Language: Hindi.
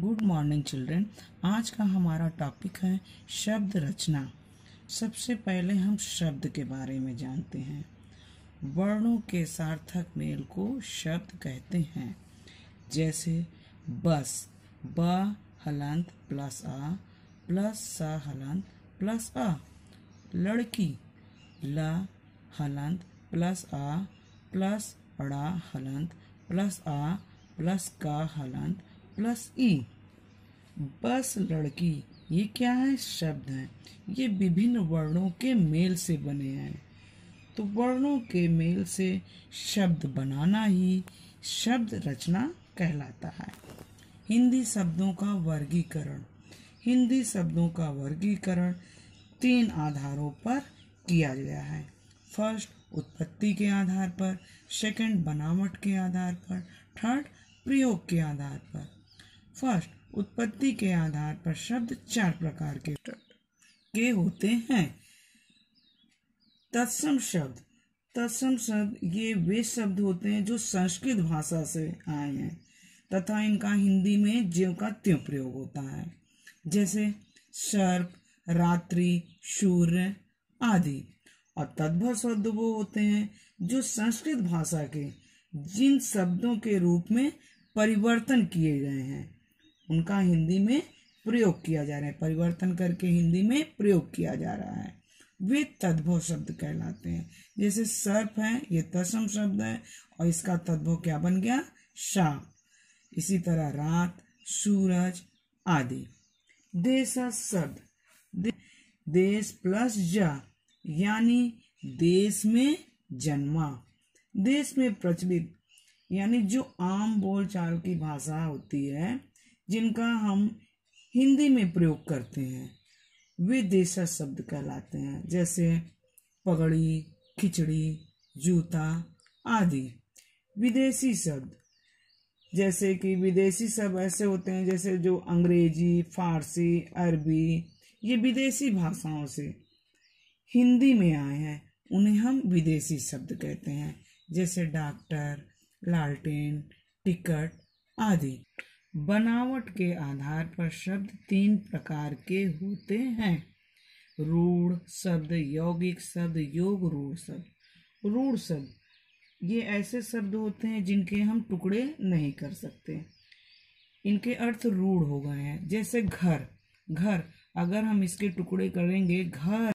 गुड मॉर्निंग चिल्ड्रेन आज का हमारा टॉपिक है शब्द रचना सबसे पहले हम शब्द के बारे में जानते हैं वर्णों के सार्थक मेल को शब्द कहते हैं जैसे बस ब हलंत प्लस आ प्लस सा हलंत प्लस आ लड़की ल हलंत प्लस आ प्लस अड़ा हलंत प्लस आ प्लस का हलंत प्लस ई बस लड़की ये क्या है शब्द हैं ये विभिन्न वर्णों के मेल से बने हैं तो वर्णों के मेल से शब्द बनाना ही शब्द रचना कहलाता है हिंदी शब्दों का वर्गीकरण हिंदी शब्दों का वर्गीकरण तीन आधारों पर किया गया है फर्स्ट उत्पत्ति के आधार पर सेकंड बनावट के आधार पर थर्ड प्रयोग के आधार पर फर्स्ट उत्पत्ति के आधार पर शब्द चार प्रकार के के होते हैं तत्सम शब्द तत्सम शब्द ये वे शब्द होते हैं जो संस्कृत भाषा से आए हैं तथा इनका हिंदी में ज्यो का त्यों प्रयोग होता है जैसे सर्प रात्रि सूर्य आदि और तद्भव शब्द वो होते हैं जो संस्कृत भाषा के जिन शब्दों के रूप में परिवर्तन किए गए हैं उनका हिंदी में प्रयोग किया जा रहा है परिवर्तन करके हिंदी में प्रयोग किया जा रहा है वे तद्भव शब्द कहलाते हैं जैसे सर्प है ये तसम शब्द है और इसका तद्भव क्या बन गया शाम इसी तरह रात सूरज आदि देश शब्द दे, देश प्लस जा यानी देश में जन्मा देश में प्रचलित यानी जो आम बोलचाल की भाषा होती है जिनका हम हिंदी में प्रयोग करते हैं वे देशा शब्द कहलाते हैं जैसे पगड़ी खिचड़ी जूता आदि विदेशी शब्द जैसे कि विदेशी शब्द ऐसे होते हैं जैसे जो अंग्रेजी फारसी अरबी ये विदेशी भाषाओं से हिंदी में आए हैं उन्हें हम विदेशी शब्द कहते हैं जैसे डॉक्टर लालटेन टिकट आदि बनावट के आधार पर शब्द तीन प्रकार के होते हैं रूढ़ शब्द यौगिक शब्द योग रूढ़ शब्द रूढ़ शब्द ये ऐसे शब्द होते हैं जिनके हम टुकड़े नहीं कर सकते इनके अर्थ रूढ़ हो गए हैं जैसे घर घर अगर हम इसके टुकड़े करेंगे घर